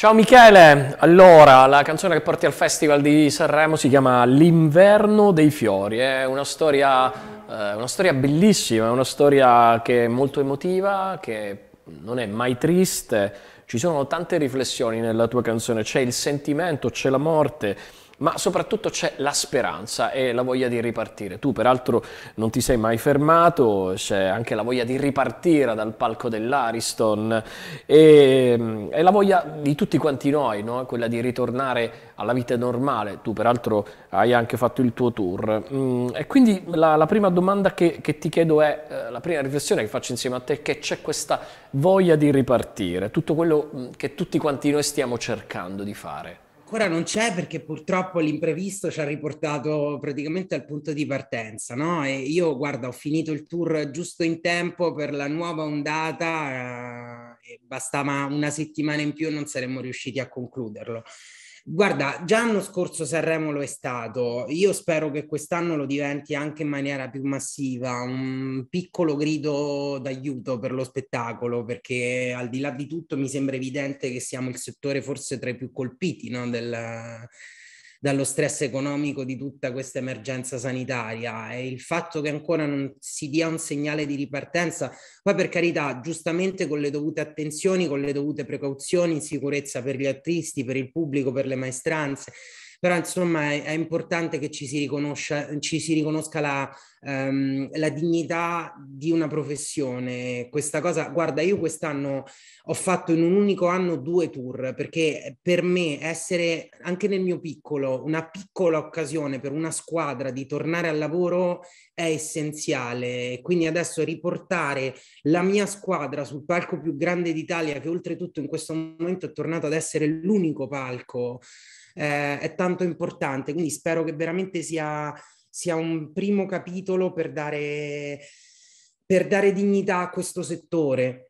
Ciao Michele, allora la canzone che porti al Festival di Sanremo si chiama L'inverno dei fiori, è una storia, eh, una storia bellissima, è una storia che è molto emotiva, che non è mai triste, ci sono tante riflessioni nella tua canzone, c'è il sentimento, c'è la morte, ma soprattutto c'è la speranza e la voglia di ripartire. Tu peraltro non ti sei mai fermato, c'è anche la voglia di ripartire dal palco dell'Ariston e, mm, e la voglia di tutti quanti noi, no? quella di ritornare alla vita normale. Tu peraltro hai anche fatto il tuo tour. Mm, e quindi la, la prima domanda che, che, ti chiedo è, eh, la prima riflessione che faccio insieme a te, è che c'è questa voglia di ripartire, tutto quello mm, che tutti quanti noi stiamo cercando di fare ancora non c'è perché purtroppo l'imprevisto ci ha riportato praticamente al punto di partenza, no? E io, guarda, ho finito il tour giusto in tempo per la nuova ondata eh, e bastava una settimana in più e non saremmo riusciti a concluderlo. Guarda, già l'anno scorso Sanremo lo è stato, io spero che quest'anno lo diventi anche in maniera più massiva, un piccolo grido d'aiuto per lo spettacolo, perché al di là di tutto mi sembra evidente che siamo il settore forse tra i più colpiti no, del, dallo stress economico di tutta questa emergenza sanitaria e il fatto che ancora non si dia un segnale di ripartenza, poi per carità, giustamente con le dovute attenzioni, con le dovute precauzioni, sicurezza per gli artisti, per il pubblico, per le maestranze, però insomma è, è importante che ci si riconosca, ci si riconosca la, ehm, la dignità di una professione. Questa cosa, guarda, io quest'anno ho fatto in un unico anno due tour perché per me essere anche nel mio piccolo una piccola occasione per una squadra di tornare al lavoro è essenziale. Quindi adesso riportare la mia squadra sul palco più grande d'Italia, che oltretutto in questo momento è tornato ad essere l'unico palco. Eh, è tanto importante. Quindi spero che veramente sia sia un primo capitolo per dare, per dare dignità a questo settore.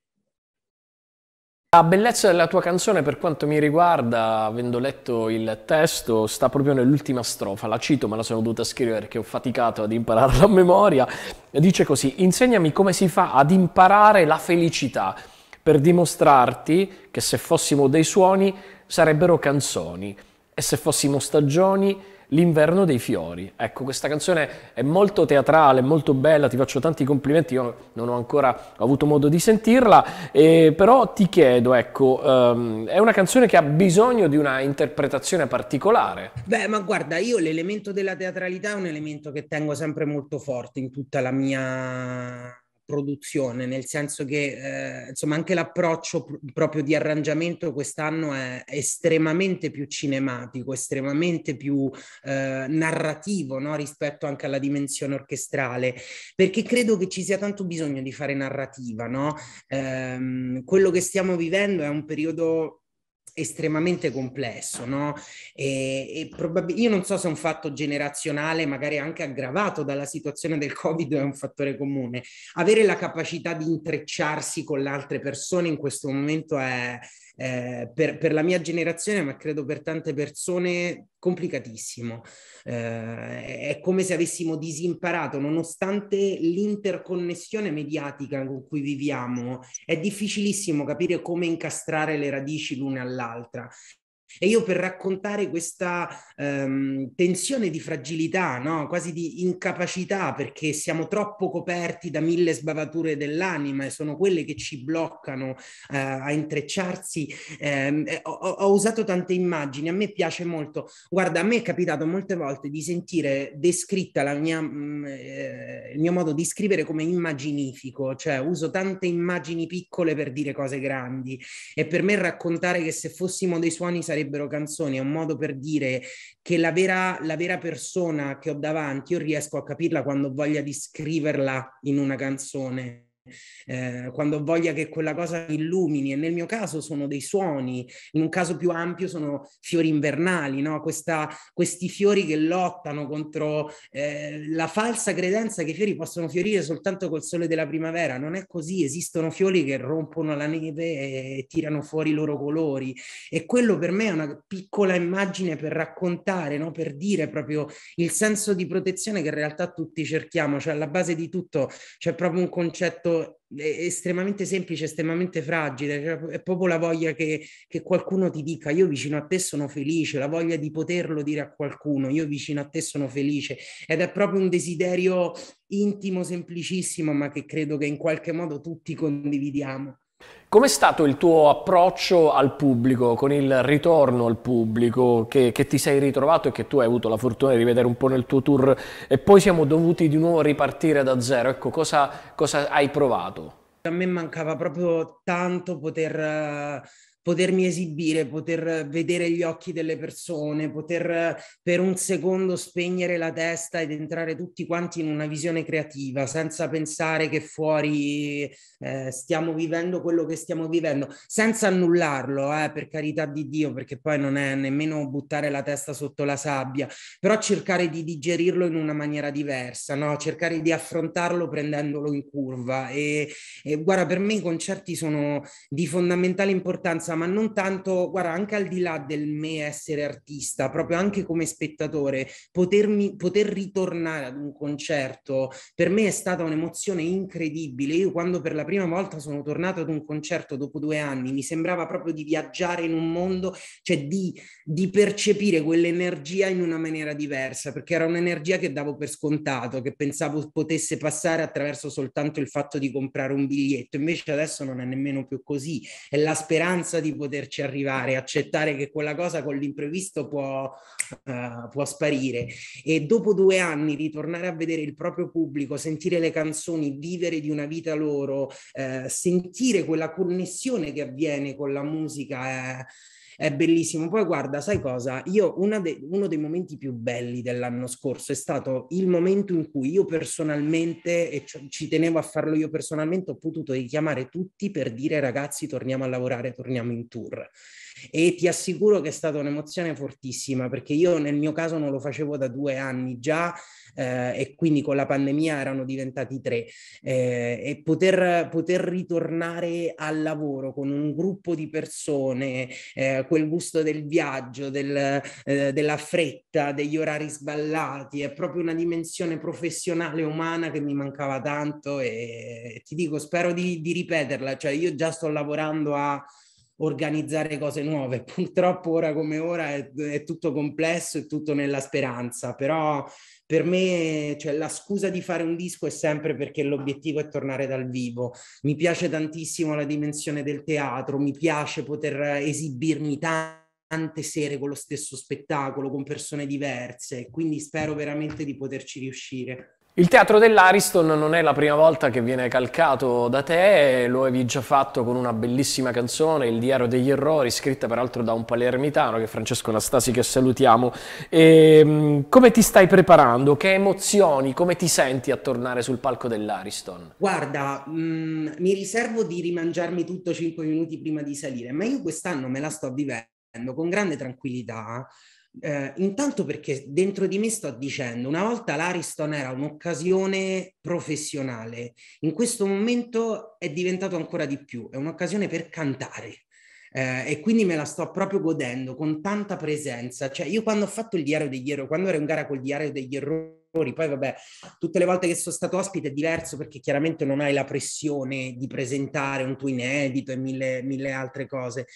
La bellezza della tua canzone, per quanto mi riguarda, avendo letto il testo, sta proprio nell'ultima strofa. La cito, ma la sono dovuta scrivere perché ho faticato ad impararla a memoria. Dice così: Insegnami come si fa ad imparare la felicità per dimostrarti che se fossimo dei suoni sarebbero canzoni e se fossimo stagioni L'inverno dei fiori. Ecco, questa canzone è molto teatrale, molto bella, ti faccio tanti complimenti, io non ho ancora avuto modo di sentirla, eh, però ti chiedo, ecco, um, è una canzone che ha bisogno di una interpretazione particolare? Beh, ma guarda, io l'elemento della teatralità è un elemento che tengo sempre molto forte in tutta la mia produzione, nel senso che eh, insomma anche l'approccio pr- proprio di arrangiamento quest'anno è estremamente più cinematico, estremamente più eh, narrativo no? rispetto anche alla dimensione orchestrale, perché credo che ci sia tanto bisogno di fare narrativa. No? Ehm, quello che stiamo vivendo è un periodo estremamente complesso, no? E, e probab- io non so se è un fatto generazionale, magari anche aggravato dalla situazione del Covid, è un fattore comune. Avere la capacità di intrecciarsi con le altre persone in questo momento è, eh, per, per, la mia generazione, ma credo per tante persone, complicatissimo. Eh, è come se avessimo disimparato, nonostante l'interconnessione mediatica con cui viviamo, è difficilissimo capire come incastrare le radici l'una all'altra. E io per raccontare questa ehm, tensione di fragilità, no? quasi di incapacità, perché siamo troppo coperti da mille sbavature dell'anima e sono quelle che ci bloccano eh, a intrecciarsi, eh, ho, ho, usato tante immagini, a me piace molto. Guarda, a me è capitato molte volte di sentire descritta la mia, mh, mm, eh, il mio modo di scrivere come immaginifico, cioè uso tante immagini piccole per dire cose grandi e per me raccontare che se fossimo dei suoni sarebbe sarebbero canzoni, è un modo per dire che la vera, la vera persona che ho davanti io riesco a capirla quando ho voglia di scriverla in una canzone. Eh, quando ho voglia che quella cosa mi illumini e nel mio caso sono dei suoni, in un caso più ampio sono fiori invernali, no? Questa, questi fiori che lottano contro eh, la falsa credenza che i fiori possono fiorire soltanto col sole della primavera, non è così, esistono fiori che rompono la neve e, e tirano fuori i loro colori e quello per me è una piccola immagine per raccontare, no? per dire proprio il senso di protezione che in realtà tutti cerchiamo, cioè alla base di tutto c'è proprio un concetto concetto eh, estremamente semplice, estremamente fragile, cioè, è proprio la voglia che, che, qualcuno ti dica io vicino a te sono felice, la voglia di poterlo dire a qualcuno, io vicino a te sono felice ed è proprio un desiderio intimo, semplicissimo, ma che credo che in qualche modo tutti condividiamo. Com'è stato il tuo approccio al pubblico, con il ritorno al pubblico che, che, ti sei ritrovato e che tu hai avuto la fortuna di rivedere un po' nel tuo tour e poi siamo dovuti di nuovo ripartire da zero? Ecco, cosa, cosa hai provato? A me mancava proprio tanto poter eh, potermi esibire, poter vedere gli occhi delle persone, poter per un secondo spegnere la testa ed entrare tutti quanti in una visione creativa senza pensare che fuori eh, stiamo vivendo quello che stiamo vivendo, senza annullarlo, eh, per carità di Dio, perché poi non è nemmeno buttare la testa sotto la sabbia, però cercare di digerirlo in una maniera diversa, no? cercare di affrontarlo prendendolo in curva. E, e guarda, per me i concerti sono di fondamentale importanza esperienza, ma non tanto, guarda, anche al di là del me essere artista, proprio anche come spettatore, potermi, poter ritornare ad un concerto, per me è stata un'emozione incredibile. Io quando per la prima volta sono tornato ad un concerto dopo due anni, mi sembrava proprio di viaggiare in un mondo, cioè di, di percepire quell'energia in una maniera diversa, perché era un'energia che davo per scontato, che pensavo potesse passare attraverso soltanto il fatto di comprare un biglietto, invece adesso non è nemmeno più così, è la speranza di poterci arrivare, accettare che quella cosa con l'imprevisto può, uh, può sparire e dopo due anni ritornare a vedere il proprio pubblico, sentire le canzoni, vivere di una vita loro, uh, sentire quella connessione che avviene con la musica. Uh, è bellissimo. Poi guarda, sai cosa? Io de- uno dei momenti più belli dell'anno scorso è stato il momento in cui io personalmente, e c- ci tenevo a farlo io personalmente, ho potuto richiamare tutti per dire ragazzi torniamo a lavorare, torniamo in tour. E ti assicuro che è stata un'emozione fortissima perché io nel mio caso non lo facevo da due anni già eh, e quindi con la pandemia erano diventati tre. Eh, e poter, poter, ritornare al lavoro con un gruppo di persone, eh, quel gusto del viaggio, del, eh, della fretta, degli orari sballati, è proprio una dimensione professionale umana che mi mancava tanto e, ti dico, spero di, di ripeterla, cioè io già sto lavorando a organizzare cose nuove. Purtroppo ora come ora è, è, tutto complesso, è tutto nella speranza, però per me cioè, la scusa di fare un disco è sempre perché l'obiettivo è tornare dal vivo. Mi piace tantissimo la dimensione del teatro, mi piace poter esibirmi tante sere con lo stesso spettacolo, con persone diverse, quindi spero veramente di poterci riuscire. Il teatro dell'Ariston non è la prima volta che viene calcato da te, lo avevi già fatto con una bellissima canzone, Il diario degli errori, scritta peraltro da un palermitano, che è Francesco Anastasi, che salutiamo. E, ehm, come ti stai preparando? Che emozioni? Come ti senti a tornare sul palco dell'Ariston? Guarda, mh, mm, mi riservo di rimangiarmi tutto 5 minuti prima di salire, ma io quest'anno me la sto vivendo con grande tranquillità eh, intanto perché dentro di me sto dicendo, una volta l'Ariston era un'occasione professionale, in questo momento è diventato ancora di più, è un'occasione per cantare. Eh, e quindi me la sto proprio godendo con tanta presenza. Cioè, io quando ho fatto il diario degli errori, quando ero in gara col diario degli errori, poi vabbè, tutte le volte che sono stato ospite è diverso perché chiaramente non hai la pressione di presentare un tuo inedito e mille, mille altre cose.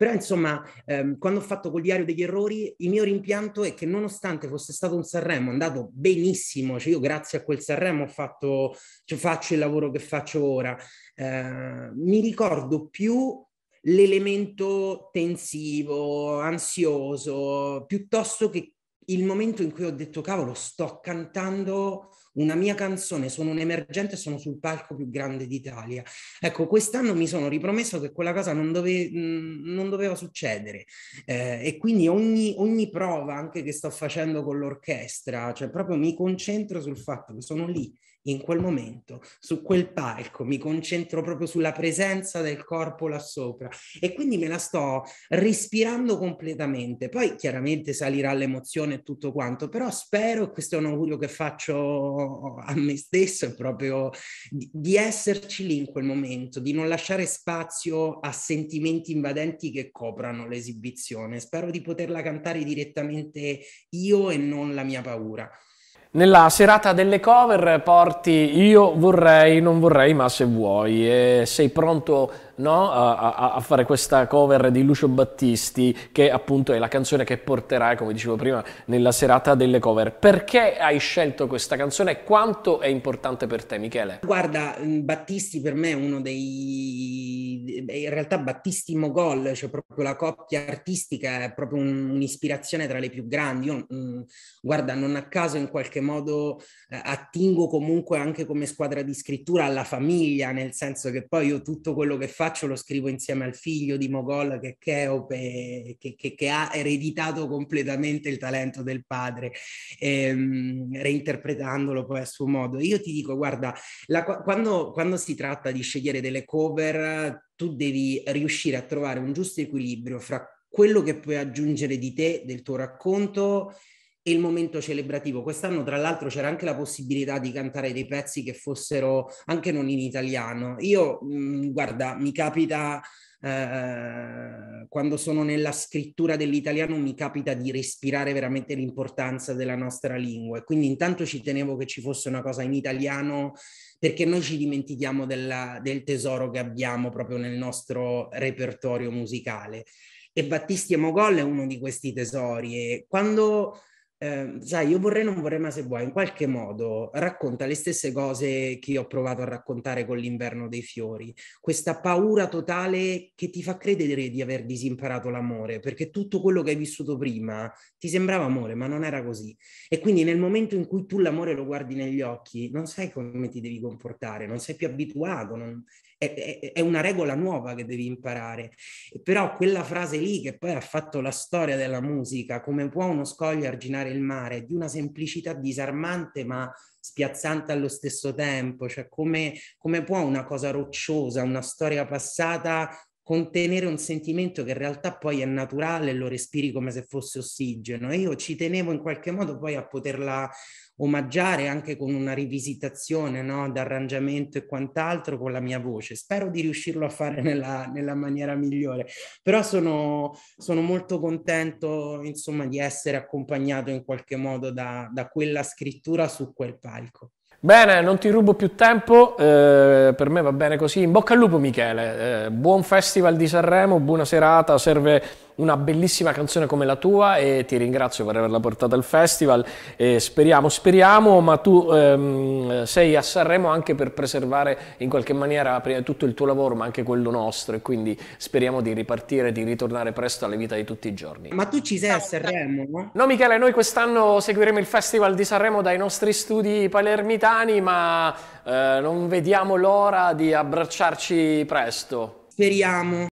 Però insomma, ehm, quando ho fatto col diario degli errori, il mio rimpianto è che nonostante fosse stato un Sanremo andato benissimo, cioè io grazie a quel Sanremo ho fatto, cioè faccio il lavoro che faccio ora, eh, mi ricordo più l'elemento tensivo, ansioso, piuttosto che il momento in cui ho detto cavolo sto cantando una mia canzone, sono un emergente, sono sul palco più grande d'Italia. Ecco, quest'anno mi sono ripromesso che quella cosa non, dove, mm, non doveva succedere eh, e quindi ogni, ogni, prova anche che sto facendo con l'orchestra, cioè proprio mi concentro sul fatto che sono lì in quel momento, su quel palco, mi concentro proprio sulla presenza del corpo là sopra e quindi me la sto respirando completamente. Poi chiaramente salirà l'emozione e tutto quanto, però spero, e questo è un augurio che faccio a me stesso, è proprio di, esserci lì in quel momento, di non lasciare spazio a sentimenti invadenti che coprano l'esibizione. Spero di poterla cantare direttamente io e non la mia paura. Nella serata delle cover porti io vorrei, non vorrei, ma se vuoi, sei pronto a no? a, a, a, fare questa cover di Lucio Battisti, che appunto è la canzone che porterai, come dicevo prima, nella serata delle cover. Perché hai scelto questa canzone e quanto è importante per te, Michele? Guarda, mm, Battisti per me è uno dei... Eh, in realtà Battisti Mogol, cioè proprio la coppia artistica, è proprio un, un'ispirazione tra le più grandi. Io, mh, mm, guarda, non a caso in qualche modo eh, attingo comunque anche come squadra di scrittura alla famiglia, nel senso che poi io tutto quello che faccio faccio lo scrivo insieme al figlio di Mogol che è Cheope, che, che, che, ha ereditato completamente il talento del padre, ehm, reinterpretandolo poi a suo modo. Io ti dico, guarda, la, quando, quando si tratta di scegliere delle cover, tu devi riuscire a trovare un giusto equilibrio fra quello che puoi aggiungere di te, del tuo racconto, e il momento celebrativo. Quest'anno, tra l'altro, c'era anche la possibilità di cantare dei pezzi che fossero anche non in italiano. Io, mh, mhmm, guarda, mi capita. Eh, quando sono nella scrittura dell'italiano mi capita di respirare veramente l'importanza della nostra lingua e quindi intanto ci tenevo che ci fosse una cosa in italiano perché noi ci dimentichiamo della, del tesoro che abbiamo proprio nel nostro repertorio musicale e Battisti e Mogol è uno di questi tesori e quando eh, sai, io vorrei, non vorrei, ma se vuoi, in qualche modo racconta le stesse cose che io ho provato a raccontare con l'inverno dei fiori, questa paura totale che ti fa credere di aver disimparato l'amore, perché tutto quello che hai vissuto prima ti sembrava amore, ma non era così. E quindi nel momento in cui tu l'amore lo guardi negli occhi, non sai come ti devi comportare, non sei più abituato, non è, è, una regola nuova che devi imparare. Però quella frase lì che poi ha fatto la storia della musica, come può uno scoglio arginare il mare, di una semplicità disarmante ma spiazzante allo stesso tempo, cioè come, come può una cosa rocciosa, una storia passata contenere un sentimento che in realtà poi è naturale e lo respiri come se fosse ossigeno. E io ci tenevo in qualche modo poi a poterla omaggiare anche con una rivisitazione no, d'arrangiamento e quant'altro con la mia voce. Spero di riuscirlo a fare nella, nella maniera migliore, però sono, sono, molto contento insomma, di essere accompagnato in qualche modo da, da quella scrittura su quel palco. Bene, non ti rubo più tempo, eh, per me va bene così. In bocca al lupo Michele, eh, buon festival di Sanremo, buona serata, serve una bellissima canzone come la tua e ti ringrazio per averla portata al festival. E speriamo, speriamo, ma tu ehm, sei a Sanremo anche per preservare in qualche maniera prima di tutto il tuo lavoro, ma anche quello nostro e quindi speriamo di ripartire, di ritornare presto alla vita di tutti i giorni. Ma tu ci sei a Sanremo? No, no Michele, noi quest'anno seguiremo il Festival di Sanremo dai nostri studi palermitani, ma eh, non vediamo l'ora di abbracciarci presto. Speriamo.